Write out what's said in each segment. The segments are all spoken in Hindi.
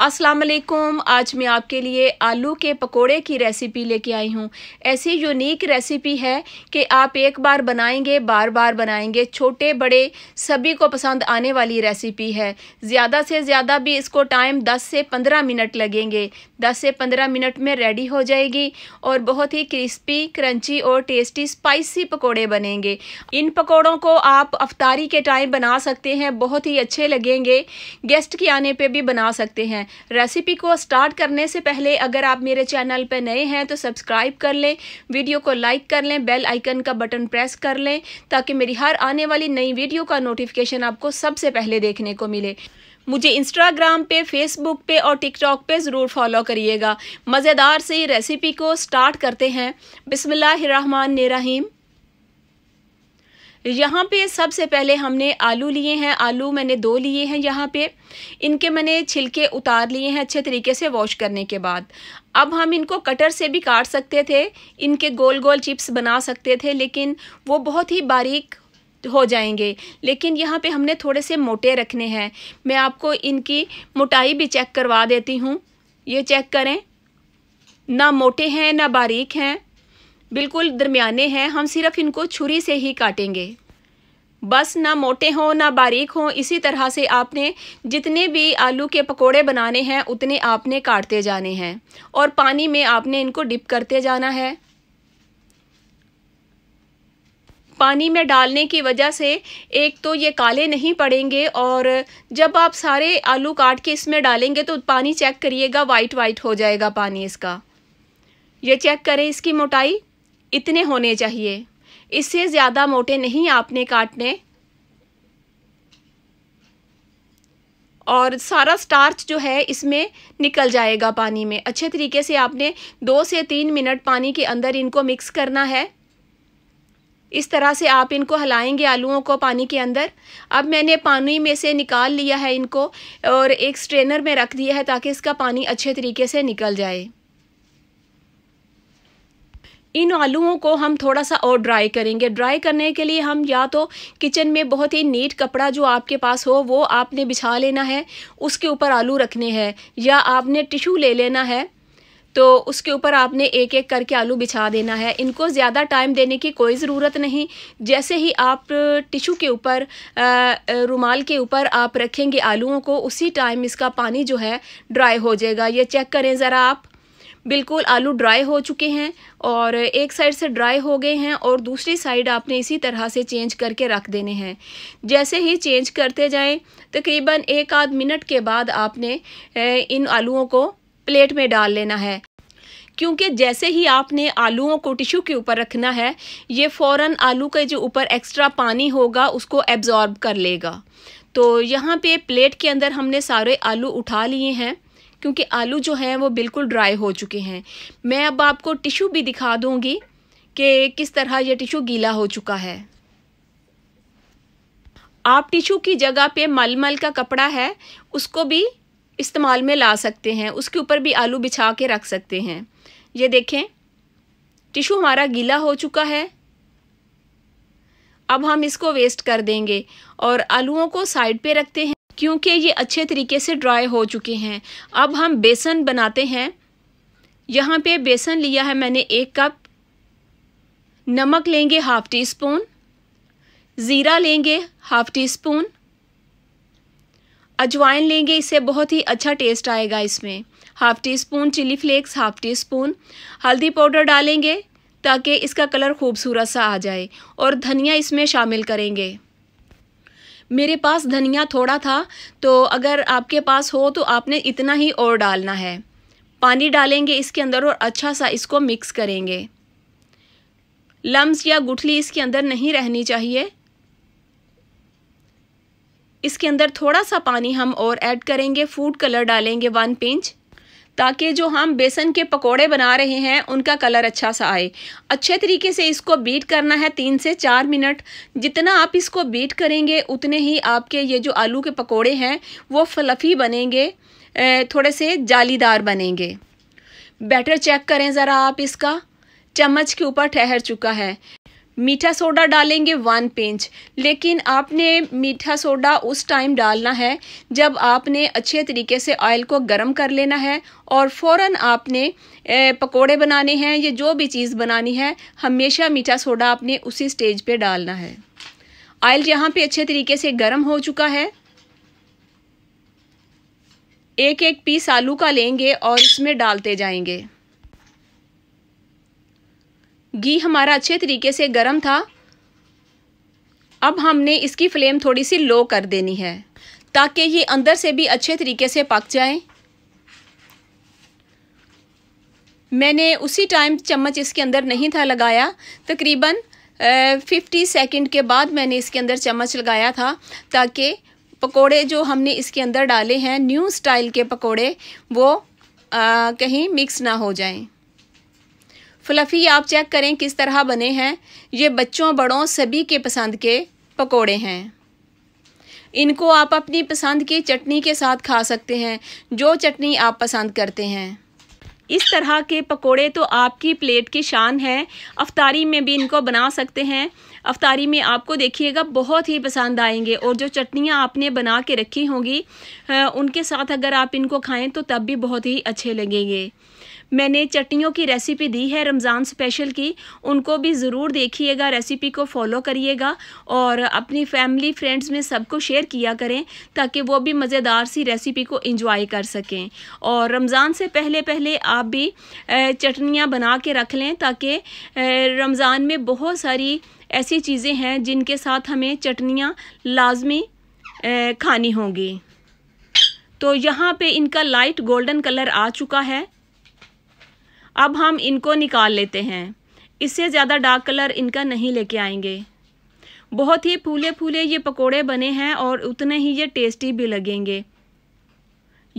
अस्सलाम वालेकुम आज मैं आपके लिए आलू के पकोड़े की रेसिपी लेके आई हूँ ऐसी यूनिक रेसिपी है कि आप एक बार बनाएंगे बार बार बनाएंगे छोटे बड़े सभी को पसंद आने वाली रेसिपी है ज़्यादा से ज़्यादा भी इसको टाइम 10 से 15 मिनट लगेंगे 10 से 15 मिनट में रेडी हो जाएगी और बहुत ही क्रिस्पी क्रंची और टेस्टी स्पाइसी पकौड़े बनेंगे इन पकौड़ों को आप अफ्तारी के टाइम बना सकते हैं बहुत ही अच्छे लगेंगे गेस्ट के आने पर भी बना सकते हैं रेसिपी को स्टार्ट करने से पहले अगर आप मेरे चैनल पर नए हैं तो सब्सक्राइब कर लें वीडियो को लाइक कर लें बेल आइकन का बटन प्रेस कर लें ताकि मेरी हर आने वाली नई वीडियो का नोटिफिकेशन आपको सबसे पहले देखने को मिले मुझे इंस्टाग्राम पे फेसबुक पे और टिकटॉक पे ज़रूर फॉलो करिएगा मज़ेदार से रेसिपी को स्टार्ट करते हैं बिसमीम यहाँ पे सबसे पहले हमने आलू लिए हैं आलू मैंने दो लिए हैं यहाँ पे इनके मैंने छिलके उतार लिए हैं अच्छे तरीके से वॉश करने के बाद अब हम इनको कटर से भी काट सकते थे इनके गोल गोल चिप्स बना सकते थे लेकिन वो बहुत ही बारीक हो जाएंगे लेकिन यहाँ पे हमने थोड़े से मोटे रखने हैं मैं आपको इनकी मोटाई भी चेक करवा देती हूँ ये चेक करें ना मोटे हैं ना बारीक हैं बिल्कुल दरमियाने हैं हम सिर्फ इनको छुरी से ही काटेंगे बस ना मोटे हों ना बारीक हों इसी तरह से आपने जितने भी आलू के पकोड़े बनाने हैं उतने आपने काटते जाने हैं और पानी में आपने इनको डिप करते जाना है पानी में डालने की वजह से एक तो ये काले नहीं पड़ेंगे और जब आप सारे आलू काट के इसमें डालेंगे तो पानी चेक करिएगा वाइट वाइट हो जाएगा पानी इसका ये चेक करें इसकी मोटाई इतने होने चाहिए इससे ज़्यादा मोटे नहीं आपने काटने और सारा स्टार्च जो है इसमें निकल जाएगा पानी में अच्छे तरीके से आपने दो से तीन मिनट पानी के अंदर इनको मिक्स करना है इस तरह से आप इनको हलाएंगे आलूओं को पानी के अंदर अब मैंने पानी में से निकाल लिया है इनको और एक स्ट्रेनर में रख दिया है ताकि इसका पानी अच्छे तरीके से निकल जाए इन आलूओं को हम थोड़ा सा और ड्राई करेंगे ड्राई करने के लिए हम या तो किचन में बहुत ही नीट कपड़ा जो आपके पास हो वो आपने बिछा लेना है उसके ऊपर आलू रखने हैं या आपने टिशू ले लेना है तो उसके ऊपर आपने एक एक करके आलू बिछा देना है इनको ज़्यादा टाइम देने की कोई ज़रूरत नहीं जैसे ही आप टिशू के ऊपर रुमाल के ऊपर आप रखेंगे आलूओं को उसी टाइम इसका पानी जो है ड्राई हो जाएगा ये चेक करें ज़रा आप बिल्कुल आलू ड्राई हो चुके हैं और एक साइड से ड्राई हो गए हैं और दूसरी साइड आपने इसी तरह से चेंज करके रख देने हैं जैसे ही चेंज करते जाएं तकरीबन एक आध मिनट के बाद आपने इन आलूओं को प्लेट में डाल लेना है क्योंकि जैसे ही आपने आलूओं को टिश्यू के ऊपर रखना है ये फ़ौरन आलू के जो ऊपर एक्स्ट्रा पानी होगा उसको एब्ज़ॉर्ब कर लेगा तो यहाँ पे प्लेट के अंदर हमने सारे आलू उठा लिए हैं क्योंकि आलू जो हैं वो बिल्कुल ड्राई हो चुके हैं मैं अब आपको टिशू भी दिखा दूँगी कि किस तरह ये टिशू गीला हो चुका है आप टिशू की जगह पे मलमल का कपड़ा है उसको भी इस्तेमाल में ला सकते हैं उसके ऊपर भी आलू बिछा के रख सकते हैं ये देखें टिशू हमारा गीला हो चुका है अब हम इसको वेस्ट कर देंगे और आलूओं को साइड पे रखते हैं क्योंकि ये अच्छे तरीके से ड्राई हो चुके हैं अब हम बेसन बनाते हैं यहाँ पे बेसन लिया है मैंने एक कप नमक लेंगे हाफ़ टी स्पून ज़ीरा लेंगे हाफ़ टी स्पून अजवाइन लेंगे इससे बहुत ही अच्छा टेस्ट आएगा इसमें half teaspoon chilli flakes half teaspoon हल्दी पाउडर डालेंगे ताकि इसका कलर खूबसूरत सा आ जाए और धनिया इसमें शामिल करेंगे मेरे पास धनिया थोड़ा था तो अगर आपके पास हो तो आपने इतना ही और डालना है पानी डालेंगे इसके अंदर और अच्छा सा इसको मिक्स करेंगे लम्स या गुठली इसके अंदर नहीं रहनी चाहिए इसके अंदर थोड़ा सा पानी हम और ऐड करेंगे फूड कलर डालेंगे वन पिंच ताकि जो हम बेसन के पकोड़े बना रहे हैं उनका कलर अच्छा सा आए अच्छे तरीके से इसको बीट करना है तीन से चार मिनट जितना आप इसको बीट करेंगे उतने ही आपके ये जो आलू के पकोड़े हैं वो फ्लफ़ी बनेंगे थोड़े से जालीदार बनेंगे बैटर चेक करें ज़रा आप इसका चम्मच के ऊपर ठहर चुका है मीठा सोडा डालेंगे वन पिंच लेकिन आपने मीठा सोडा उस टाइम डालना है जब आपने अच्छे तरीके से ऑयल को गर्म कर लेना है और फ़ौर आपने पकोड़े बनाने हैं या जो भी चीज़ बनानी है हमेशा मीठा सोडा आपने उसी स्टेज पे डालना है ऑयल यहाँ पे अच्छे तरीके से गर्म हो चुका है एक एक पीस आलू का लेंगे और इसमें डालते जाएंगे घी हमारा अच्छे तरीके से गर्म था अब हमने इसकी फ्लेम थोड़ी सी लो कर देनी है ताकि ये अंदर से भी अच्छे तरीके से पक जाए मैंने उसी टाइम चम्मच इसके अंदर नहीं था लगाया तकरीबन फिफ्टी सेकंड के बाद मैंने इसके अंदर चम्मच लगाया था ताकि पकोड़े जो हमने इसके अंदर डाले हैं न्यू स्टाइल के पकोड़े वो आ, कहीं मिक्स ना हो जाएं फ्लफ़ी आप चेक करें किस तरह बने हैं ये बच्चों बड़ों सभी के पसंद के पकोड़े हैं इनको आप अपनी पसंद की चटनी के साथ खा सकते हैं जो चटनी आप पसंद करते हैं इस तरह के पकोड़े तो आपकी प्लेट की शान है अफतारी में भी इनको बना सकते हैं अफतारी में आपको देखिएगा बहुत ही पसंद आएंगे और जो चटनियाँ आपने बना के रखी होंगी उनके साथ अगर आप इनको खाएं तो तब भी बहुत ही अच्छे लगेंगे मैंने चटनियों की रेसिपी दी है रमज़ान स्पेशल की उनको भी ज़रूर देखिएगा रेसिपी को फॉलो करिएगा और अपनी फैमिली फ्रेंड्स में सबको शेयर किया करें ताकि वो भी मज़ेदार सी रेसिपी को इंजॉय कर सकें और रमज़ान से पहले पहले आप भी चटनियाँ बना के रख लें ताकि रमज़ान में बहुत सारी ऐसी चीज़ें हैं जिनके साथ हमें चटनियाँ लाजमी खानी होंगी तो यहाँ पे इनका लाइट गोल्डन कलर आ चुका है अब हम इनको निकाल लेते हैं इससे ज़्यादा डार्क कलर इनका नहीं लेके आएंगे बहुत ही फूले फूले ये पकोड़े बने हैं और उतने ही ये टेस्टी भी लगेंगे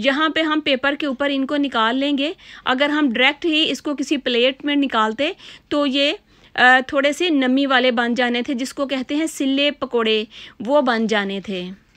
यहाँ पे हम पेपर के ऊपर इनको निकाल लेंगे अगर हम डायरेक्ट ही इसको किसी प्लेट में निकालते तो ये थोड़े से नमी वाले बन जाने थे जिसको कहते हैं सिले पकोड़े वो बन जाने थे